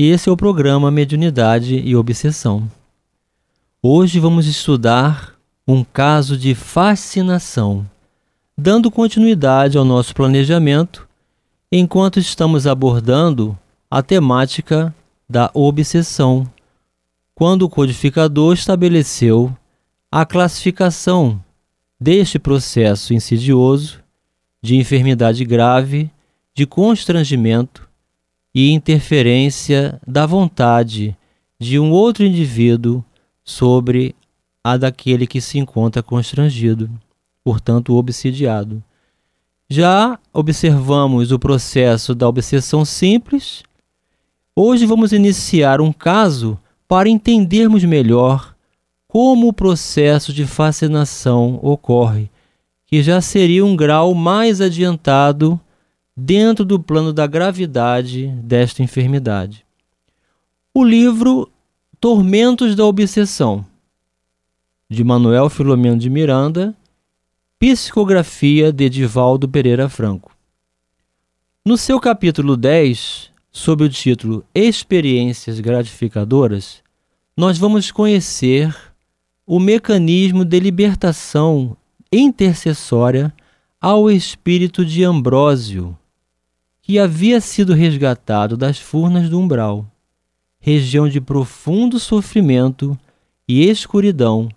e esse é o programa Mediunidade e Obsessão. Hoje vamos estudar um caso de fascinação, dando continuidade ao nosso planejamento enquanto estamos abordando a temática da obsessão, quando o codificador estabeleceu a classificação deste processo insidioso de enfermidade grave, de constrangimento e interferência da vontade de um outro indivíduo sobre a daquele que se encontra constrangido, portanto, obsidiado. Já observamos o processo da obsessão simples. Hoje vamos iniciar um caso para entendermos melhor como o processo de fascinação ocorre, que já seria um grau mais adiantado dentro do plano da gravidade desta enfermidade. O livro Tormentos da Obsessão, de Manuel Filomeno de Miranda, psicografia de Edivaldo Pereira Franco. No seu capítulo 10, sob o título Experiências Gratificadoras, nós vamos conhecer o mecanismo de libertação intercessória ao espírito de Ambrósio, que havia sido resgatado das furnas do umbral, região de profundo sofrimento e escuridão,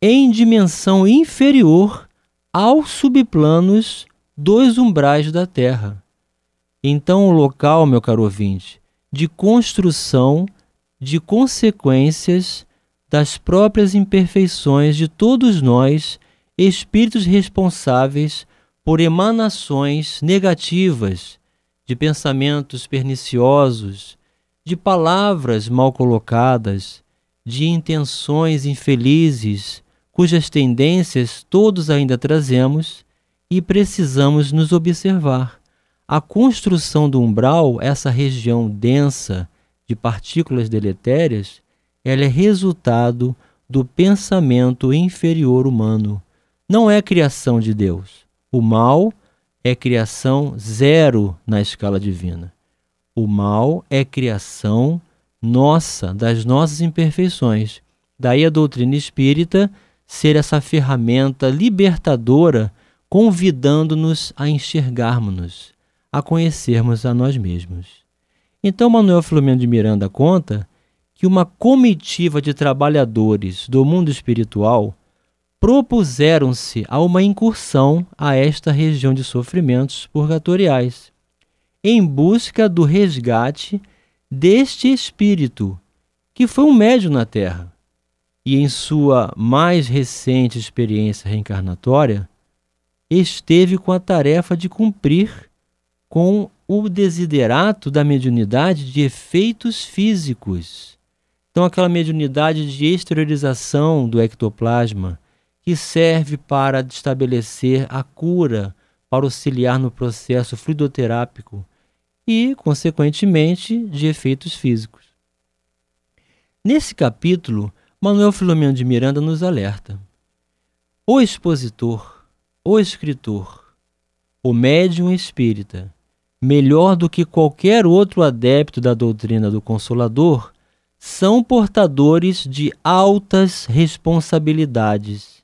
em dimensão inferior aos subplanos dos umbrais da Terra. Então, o local, meu caro ouvinte, de construção de consequências das próprias imperfeições de todos nós, espíritos responsáveis por emanações negativas de pensamentos perniciosos, de palavras mal colocadas, de intenções infelizes, cujas tendências todos ainda trazemos e precisamos nos observar. A construção do umbral, essa região densa de partículas deletérias, ela é resultado do pensamento inferior humano. Não é criação de Deus. O mal é criação zero na escala divina. O mal é criação nossa, das nossas imperfeições. Daí a doutrina espírita ser essa ferramenta libertadora, convidando-nos a enxergarmos-nos, a conhecermos a nós mesmos. Então, Manuel Filomeno de Miranda conta que uma comitiva de trabalhadores do mundo espiritual propuseram-se a uma incursão a esta região de sofrimentos purgatoriais, em busca do resgate deste espírito, que foi um médio na Terra, e em sua mais recente experiência reencarnatória, esteve com a tarefa de cumprir com o desiderato da mediunidade de efeitos físicos. Então, aquela mediunidade de exteriorização do ectoplasma, que serve para estabelecer a cura, para auxiliar no processo fluidoterápico e, consequentemente, de efeitos físicos. Nesse capítulo, Manuel Filomeno de Miranda nos alerta: o expositor, o escritor, o médium espírita, melhor do que qualquer outro adepto da doutrina do Consolador, são portadores de altas responsabilidades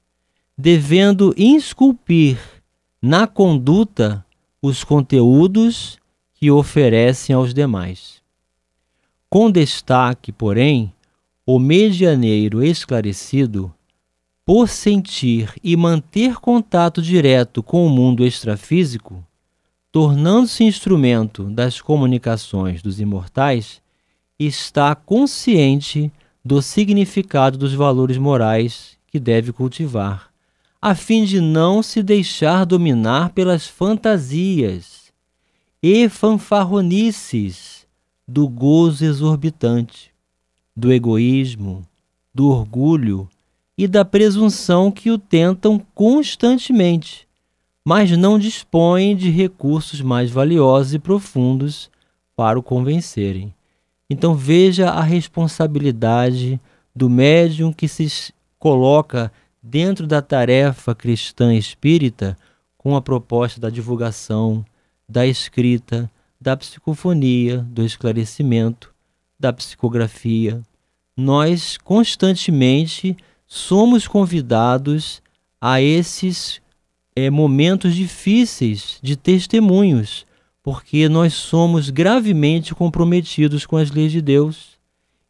devendo esculpir na conduta os conteúdos que oferecem aos demais. Com destaque, porém, o medianeiro esclarecido, por sentir e manter contato direto com o mundo extrafísico, tornando-se instrumento das comunicações dos imortais, está consciente do significado dos valores morais que deve cultivar a fim de não se deixar dominar pelas fantasias e fanfarronices do gozo exorbitante, do egoísmo, do orgulho e da presunção que o tentam constantemente, mas não dispõem de recursos mais valiosos e profundos para o convencerem. Então veja a responsabilidade do médium que se coloca dentro da tarefa cristã espírita com a proposta da divulgação, da escrita, da psicofonia, do esclarecimento, da psicografia. Nós constantemente somos convidados a esses é, momentos difíceis de testemunhos, porque nós somos gravemente comprometidos com as leis de Deus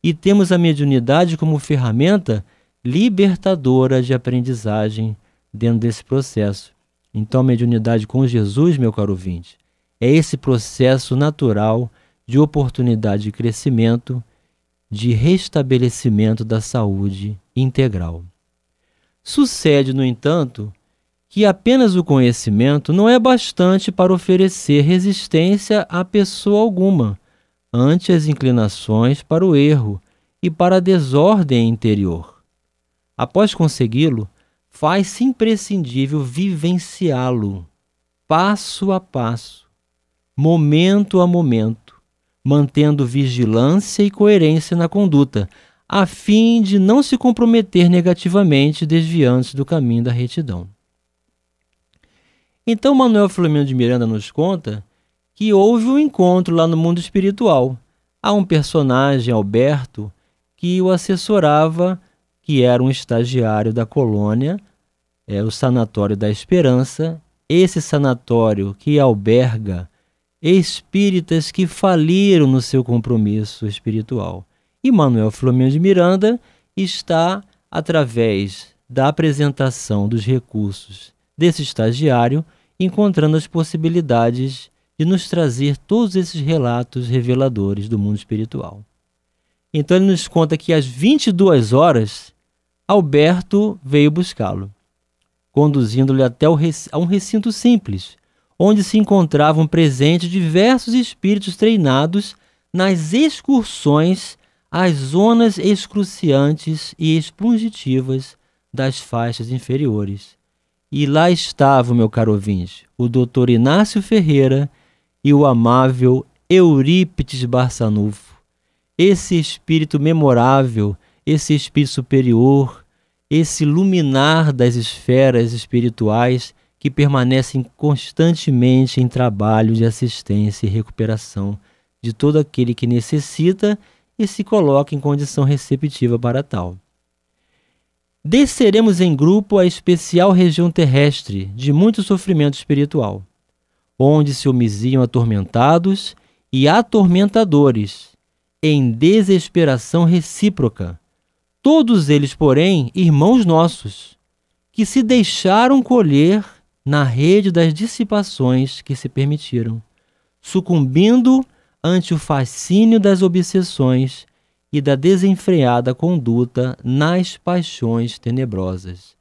e temos a mediunidade como ferramenta libertadora de aprendizagem dentro desse processo. Então, a mediunidade com Jesus, meu caro ouvinte, é esse processo natural de oportunidade de crescimento, de restabelecimento da saúde integral. Sucede, no entanto, que apenas o conhecimento não é bastante para oferecer resistência a pessoa alguma ante as inclinações para o erro e para a desordem interior. Após consegui-lo, faz-se imprescindível vivenciá-lo, passo a passo, momento a momento, mantendo vigilância e coerência na conduta, a fim de não se comprometer negativamente desviando-se do caminho da retidão. Então Manuel Filomeno de Miranda nos conta que houve um encontro lá no mundo espiritual. Há um personagem, Alberto, que o assessorava que era um estagiário da colônia, é, o Sanatório da Esperança. Esse sanatório que alberga espíritas que faliram no seu compromisso espiritual. E Manuel Flamengo de Miranda está, através da apresentação dos recursos desse estagiário, encontrando as possibilidades de nos trazer todos esses relatos reveladores do mundo espiritual. Então ele nos conta que às 22 horas Alberto veio buscá-lo, conduzindo-lhe até a um recinto simples, onde se encontravam presentes diversos espíritos treinados nas excursões às zonas excruciantes e expungitivas das faixas inferiores. E lá estava, meu caro ouvinte, o doutor Inácio Ferreira e o amável Eurípides Barçanufo, esse espírito memorável esse espírito superior, esse luminar das esferas espirituais que permanecem constantemente em trabalho de assistência e recuperação de todo aquele que necessita e se coloca em condição receptiva para tal. Desceremos em grupo a especial região terrestre de muito sofrimento espiritual, onde se homiziam atormentados e atormentadores, em desesperação recíproca, Todos eles, porém, irmãos nossos, que se deixaram colher na rede das dissipações que se permitiram, sucumbindo ante o fascínio das obsessões e da desenfreada conduta nas paixões tenebrosas.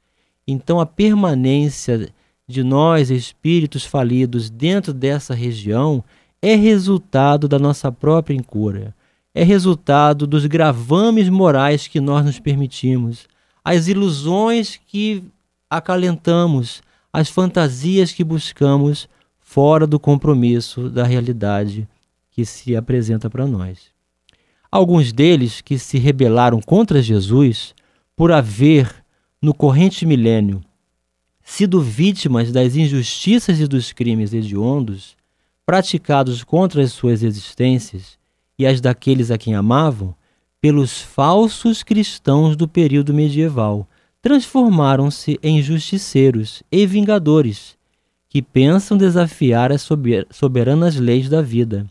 Então, a permanência de nós, espíritos falidos, dentro dessa região é resultado da nossa própria incura é resultado dos gravames morais que nós nos permitimos, as ilusões que acalentamos, as fantasias que buscamos fora do compromisso da realidade que se apresenta para nós. Alguns deles que se rebelaram contra Jesus por haver, no corrente milênio, sido vítimas das injustiças e dos crimes hediondos praticados contra as suas existências, e as daqueles a quem amavam pelos falsos cristãos do período medieval. Transformaram-se em justiceiros e vingadores, que pensam desafiar as soberanas leis da vida,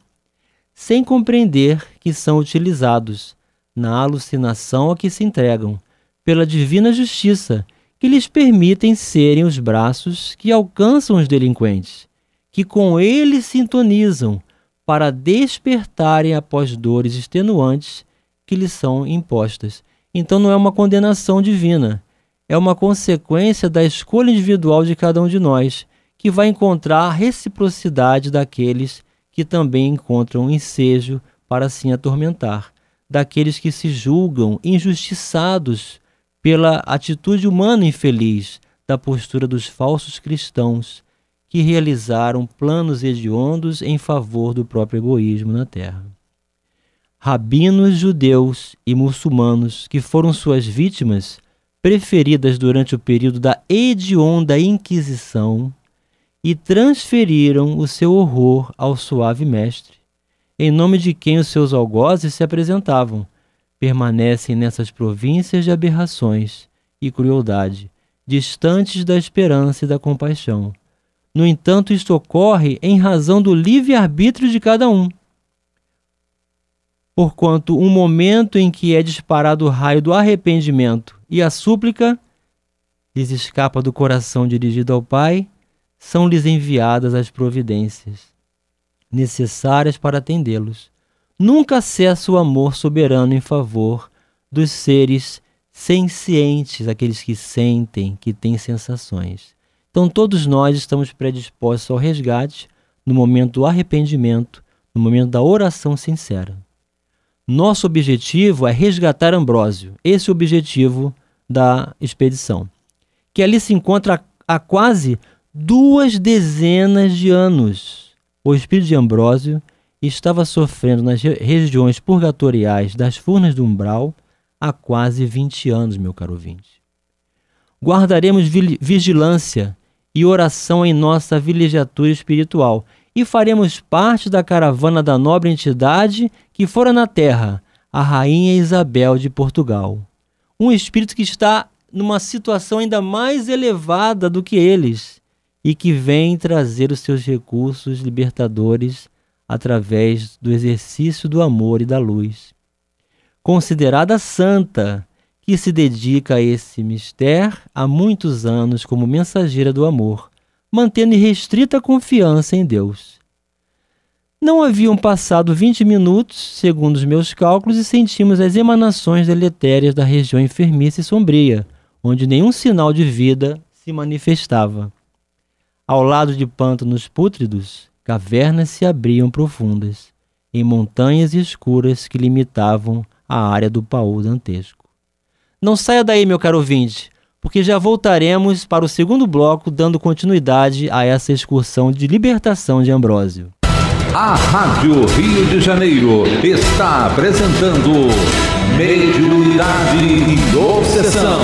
sem compreender que são utilizados na alucinação a que se entregam pela divina justiça que lhes permitem serem os braços que alcançam os delinquentes, que com eles sintonizam para despertarem após dores extenuantes que lhes são impostas. Então não é uma condenação divina, é uma consequência da escolha individual de cada um de nós, que vai encontrar a reciprocidade daqueles que também encontram ensejo para assim atormentar, daqueles que se julgam injustiçados pela atitude humana infeliz da postura dos falsos cristãos que realizaram planos hediondos em favor do próprio egoísmo na terra. Rabinos judeus e muçulmanos, que foram suas vítimas preferidas durante o período da hedionda Inquisição, e transferiram o seu horror ao suave mestre, em nome de quem os seus algozes se apresentavam, permanecem nessas províncias de aberrações e crueldade, distantes da esperança e da compaixão no entanto, isto ocorre em razão do livre-arbítrio de cada um. Porquanto, um momento em que é disparado o raio do arrependimento e a súplica, lhes escapa do coração dirigido ao Pai, são-lhes enviadas as providências necessárias para atendê-los. Nunca cessa o amor soberano em favor dos seres sencientes, aqueles que sentem, que têm sensações. Então, todos nós estamos predispostos ao resgate no momento do arrependimento, no momento da oração sincera. Nosso objetivo é resgatar Ambrósio, esse é o objetivo da expedição, que ali se encontra há quase duas dezenas de anos. O espírito de Ambrósio estava sofrendo nas regiões purgatoriais das furnas do umbral há quase 20 anos, meu caro ouvinte. Guardaremos vigilância e oração em nossa vilegiatura espiritual, e faremos parte da caravana da nobre entidade que fora na terra, a Rainha Isabel de Portugal. Um espírito que está numa situação ainda mais elevada do que eles e que vem trazer os seus recursos libertadores através do exercício do amor e da luz. Considerada santa, que se dedica a esse mistério há muitos anos como mensageira do amor, mantendo irrestrita confiança em Deus. Não haviam passado 20 minutos, segundo os meus cálculos, e sentimos as emanações deletérias da região enfermiça e sombria, onde nenhum sinal de vida se manifestava. Ao lado de pântanos pútridos, cavernas se abriam profundas, em montanhas escuras que limitavam a área do paú dantesco. Não saia daí, meu caro ouvinte, porque já voltaremos para o segundo bloco dando continuidade a essa excursão de libertação de Ambrósio. A Rádio Rio de Janeiro está apresentando Mediunidade e Obsessão.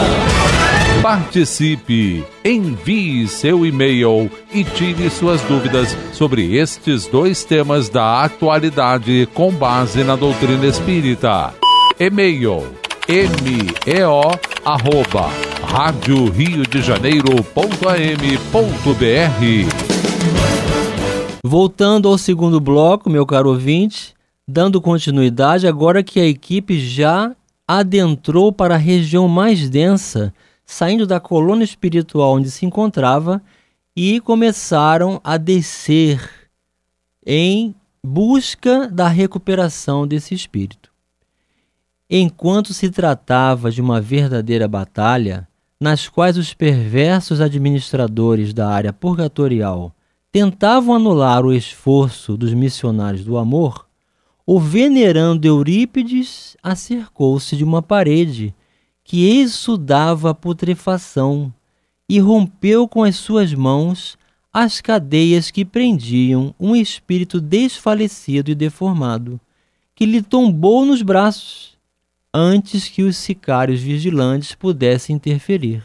Participe, envie seu e-mail e tire suas dúvidas sobre estes dois temas da atualidade com base na doutrina espírita. E-mail meo arroba rádio Rio de Janeiro.am.br. Voltando ao segundo bloco, meu caro ouvinte, dando continuidade agora que a equipe já adentrou para a região mais densa, saindo da coluna espiritual onde se encontrava e começaram a descer em busca da recuperação desse espírito enquanto se tratava de uma verdadeira batalha, nas quais os perversos administradores da área purgatorial tentavam anular o esforço dos missionários do amor, o venerando Eurípides acercou-se de uma parede que exudava a putrefação e rompeu com as suas mãos as cadeias que prendiam um espírito desfalecido e deformado, que lhe tombou nos braços antes que os sicários vigilantes pudessem interferir.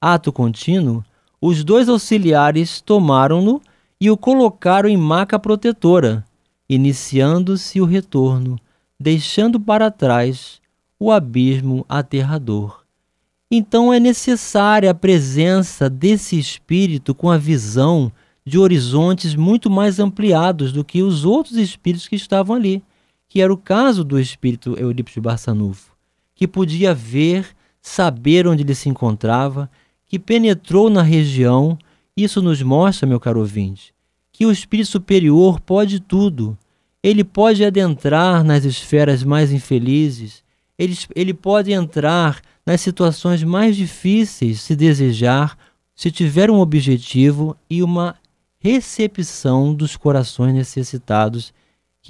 Ato contínuo, os dois auxiliares tomaram-no e o colocaram em maca protetora, iniciando-se o retorno, deixando para trás o abismo aterrador. Então é necessária a presença desse espírito com a visão de horizontes muito mais ampliados do que os outros espíritos que estavam ali que era o caso do espírito Eurípides Barçanufo, que podia ver, saber onde ele se encontrava, que penetrou na região. Isso nos mostra, meu caro ouvinte, que o espírito superior pode tudo. Ele pode adentrar nas esferas mais infelizes, ele, ele pode entrar nas situações mais difíceis se desejar, se tiver um objetivo e uma recepção dos corações necessitados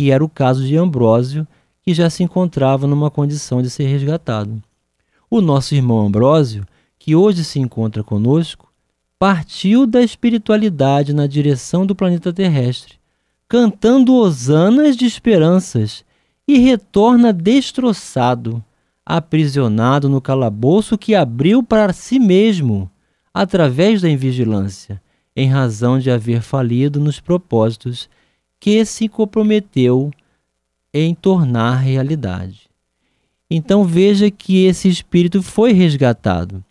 que era o caso de Ambrósio, que já se encontrava numa condição de ser resgatado. O nosso irmão Ambrósio, que hoje se encontra conosco, partiu da espiritualidade na direção do planeta terrestre, cantando hosanas de esperanças, e retorna destroçado, aprisionado no calabouço que abriu para si mesmo, através da invigilância, em razão de haver falido nos propósitos que se comprometeu em tornar realidade. Então veja que esse espírito foi resgatado.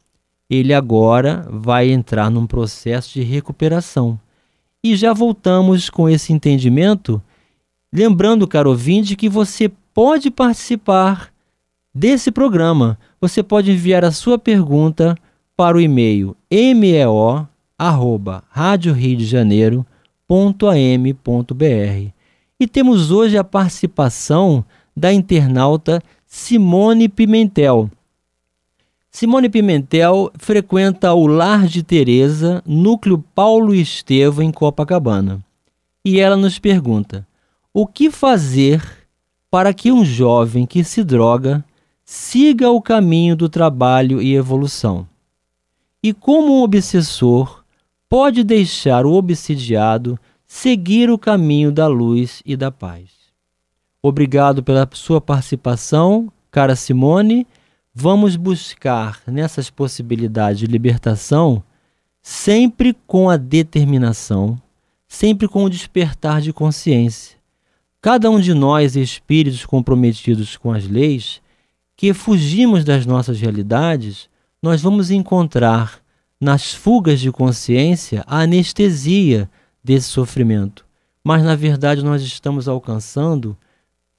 Ele agora vai entrar num processo de recuperação. E já voltamos com esse entendimento, lembrando, caro ouvinte, que você pode participar desse programa. Você pode enviar a sua pergunta para o e-mail meo@radiorio de Janeiro.com www.am.br. E temos hoje a participação da internauta Simone Pimentel. Simone Pimentel frequenta o Lar de Teresa, núcleo Paulo Estevam em Copacabana. E ela nos pergunta: o que fazer para que um jovem que se droga siga o caminho do trabalho e evolução? E como um obsessor pode deixar o obsidiado seguir o caminho da luz e da paz. Obrigado pela sua participação, cara Simone. Vamos buscar nessas possibilidades de libertação sempre com a determinação, sempre com o despertar de consciência. Cada um de nós, espíritos comprometidos com as leis, que fugimos das nossas realidades, nós vamos encontrar nas fugas de consciência, a anestesia desse sofrimento. Mas, na verdade, nós estamos alcançando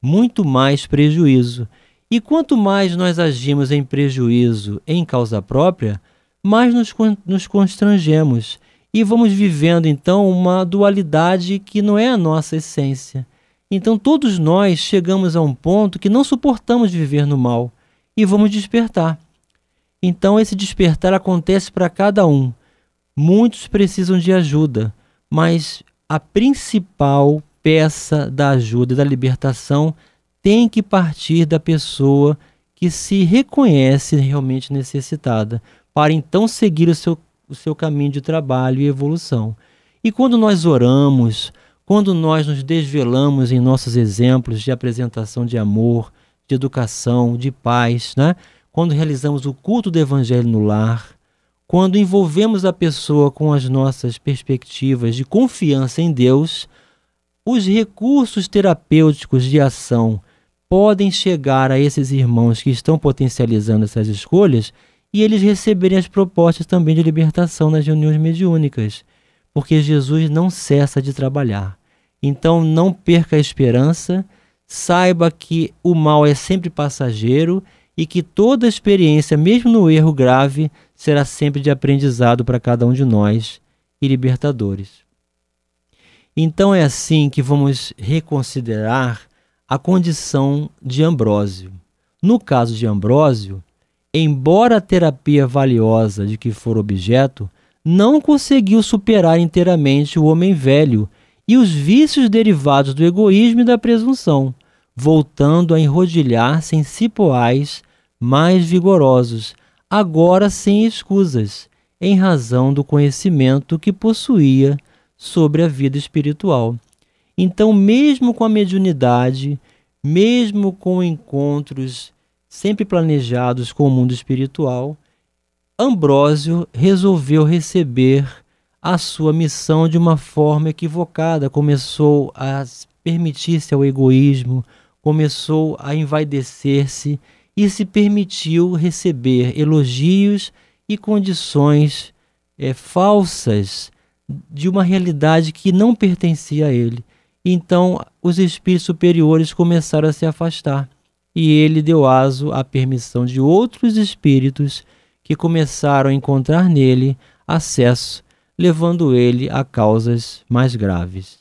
muito mais prejuízo. E quanto mais nós agimos em prejuízo em causa própria, mais nos, nos constrangemos e vamos vivendo então uma dualidade que não é a nossa essência. Então, todos nós chegamos a um ponto que não suportamos viver no mal e vamos despertar. Então esse despertar acontece para cada um. Muitos precisam de ajuda, mas a principal peça da ajuda e da libertação tem que partir da pessoa que se reconhece realmente necessitada, para então seguir o seu, o seu caminho de trabalho e evolução. E quando nós oramos, quando nós nos desvelamos em nossos exemplos de apresentação de amor, de educação, de paz, né? quando realizamos o culto do Evangelho no lar, quando envolvemos a pessoa com as nossas perspectivas de confiança em Deus, os recursos terapêuticos de ação podem chegar a esses irmãos que estão potencializando essas escolhas e eles receberem as propostas também de libertação nas reuniões mediúnicas, porque Jesus não cessa de trabalhar. Então não perca a esperança, saiba que o mal é sempre passageiro e que toda experiência, mesmo no erro grave, será sempre de aprendizado para cada um de nós e libertadores. Então é assim que vamos reconsiderar a condição de Ambrósio. No caso de Ambrósio, embora a terapia valiosa de que for objeto, não conseguiu superar inteiramente o homem velho e os vícios derivados do egoísmo e da presunção voltando a enrodilhar-se em cipoais mais vigorosos, agora sem escusas, em razão do conhecimento que possuía sobre a vida espiritual. Então, mesmo com a mediunidade, mesmo com encontros sempre planejados com o mundo espiritual, Ambrósio resolveu receber a sua missão de uma forma equivocada, começou a permitir-se ao egoísmo, começou a envaidecer-se e se permitiu receber elogios e condições é, falsas de uma realidade que não pertencia a ele. Então, os espíritos superiores começaram a se afastar e ele deu aso à permissão de outros espíritos que começaram a encontrar nele acesso, levando ele a causas mais graves.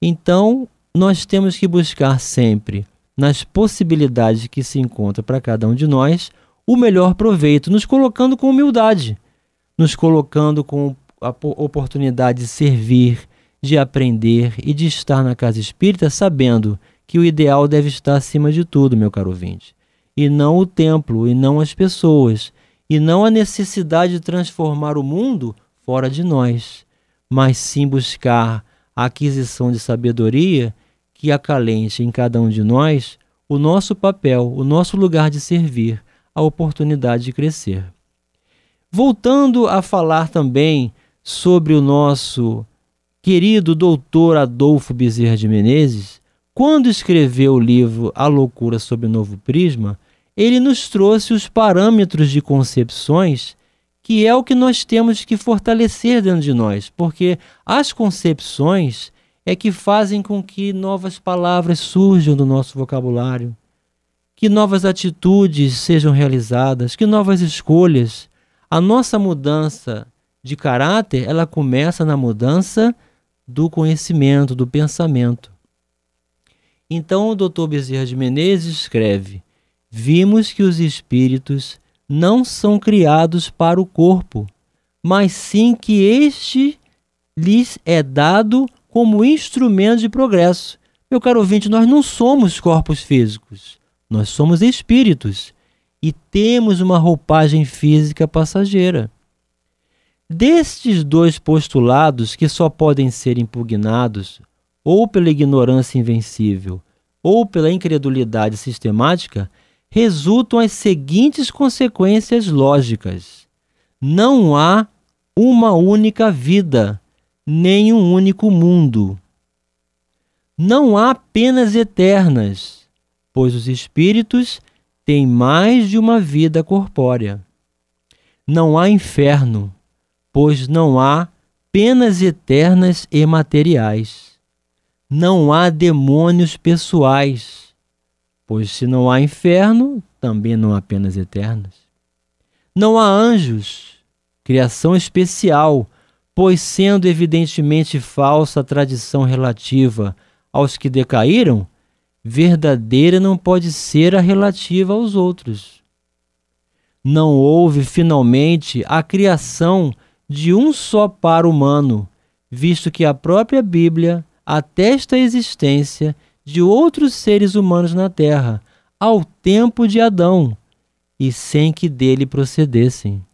Então, nós temos que buscar sempre, nas possibilidades que se encontra para cada um de nós, o melhor proveito, nos colocando com humildade, nos colocando com a oportunidade de servir, de aprender e de estar na casa espírita sabendo que o ideal deve estar acima de tudo, meu caro ouvinte, e não o templo, e não as pessoas, e não a necessidade de transformar o mundo fora de nós, mas sim buscar a aquisição de sabedoria que acalente em cada um de nós o nosso papel, o nosso lugar de servir, a oportunidade de crescer. Voltando a falar também sobre o nosso querido doutor Adolfo Bezerra de Menezes, quando escreveu o livro A Loucura sob o Novo Prisma, ele nos trouxe os parâmetros de concepções que é o que nós temos que fortalecer dentro de nós, porque as concepções é que fazem com que novas palavras surjam do nosso vocabulário, que novas atitudes sejam realizadas, que novas escolhas. A nossa mudança de caráter, ela começa na mudança do conhecimento, do pensamento. Então o Dr. Bezerra de Menezes escreve: Vimos que os espíritos não são criados para o corpo, mas sim que este lhes é dado como instrumento de progresso. Meu caro ouvinte, nós não somos corpos físicos, nós somos espíritos e temos uma roupagem física passageira. Destes dois postulados, que só podem ser impugnados ou pela ignorância invencível ou pela incredulidade sistemática, resultam as seguintes consequências lógicas: não há uma única vida, nem um único mundo. Não há penas eternas, pois os espíritos têm mais de uma vida corpórea. Não há inferno, pois não há penas eternas e materiais. Não há demônios pessoais, pois se não há inferno, também não há penas eternas. Não há anjos, criação especial, pois sendo evidentemente falsa a tradição relativa aos que decaíram, verdadeira não pode ser a relativa aos outros. Não houve, finalmente, a criação de um só par humano, visto que a própria Bíblia atesta a existência de outros seres humanos na Terra, ao tempo de Adão, e sem que dele procedessem.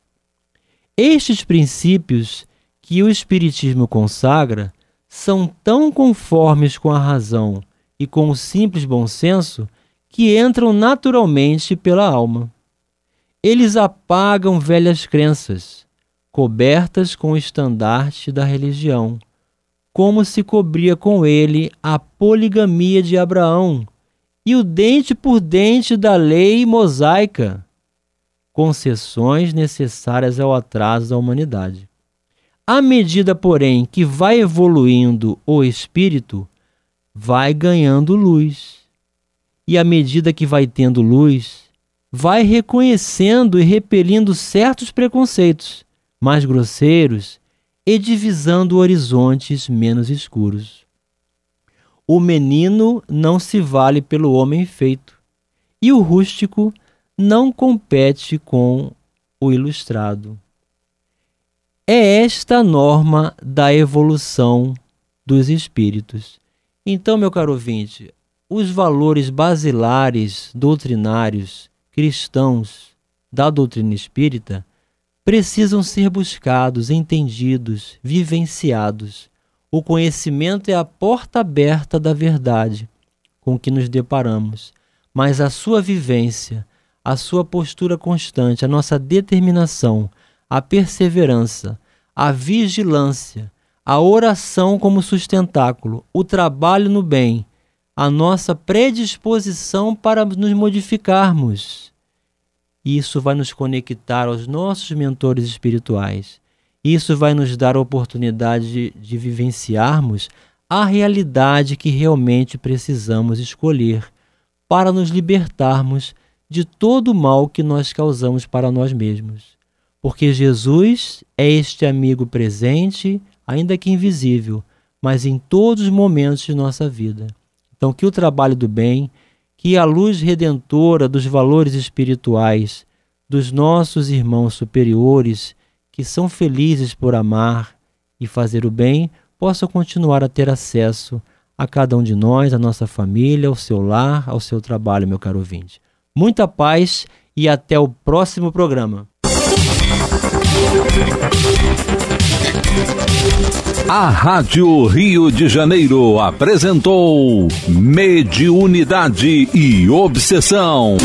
Estes princípios que o Espiritismo consagra são tão conformes com a razão e com o simples bom senso que entram naturalmente pela alma. Eles apagam velhas crenças, cobertas com o estandarte da religião, como se cobria com ele a poligamia de Abraão e o dente por dente da lei mosaica, concessões necessárias ao atraso da humanidade. À medida, porém, que vai evoluindo o espírito, vai ganhando luz. E à medida que vai tendo luz, vai reconhecendo e repelindo certos preconceitos mais grosseiros e divisando horizontes menos escuros. O menino não se vale pelo homem feito, e o rústico não compete com o ilustrado. É esta norma da evolução dos espíritos. Então, meu caro ouvinte, os valores basilares doutrinários cristãos da doutrina espírita precisam ser buscados, entendidos, vivenciados. O conhecimento é a porta aberta da verdade com que nos deparamos, mas a sua vivência, a sua postura constante, a nossa determinação a perseverança, a vigilância, a oração como sustentáculo, o trabalho no bem, a nossa predisposição para nos modificarmos. Isso vai nos conectar aos nossos mentores espirituais. Isso vai nos dar a oportunidade de, de vivenciarmos a realidade que realmente precisamos escolher para nos libertarmos de todo o mal que nós causamos para nós mesmos porque Jesus é este amigo presente, ainda que invisível, mas em todos os momentos de nossa vida. Então, que o trabalho do bem, que a luz redentora dos valores espirituais dos nossos irmãos superiores, que são felizes por amar e fazer o bem, possa continuar a ter acesso a cada um de nós, a nossa família, ao seu lar, ao seu trabalho, meu caro ouvinte. Muita paz e até o próximo programa. A Rádio Rio de Janeiro apresentou Mediunidade e Obsessão.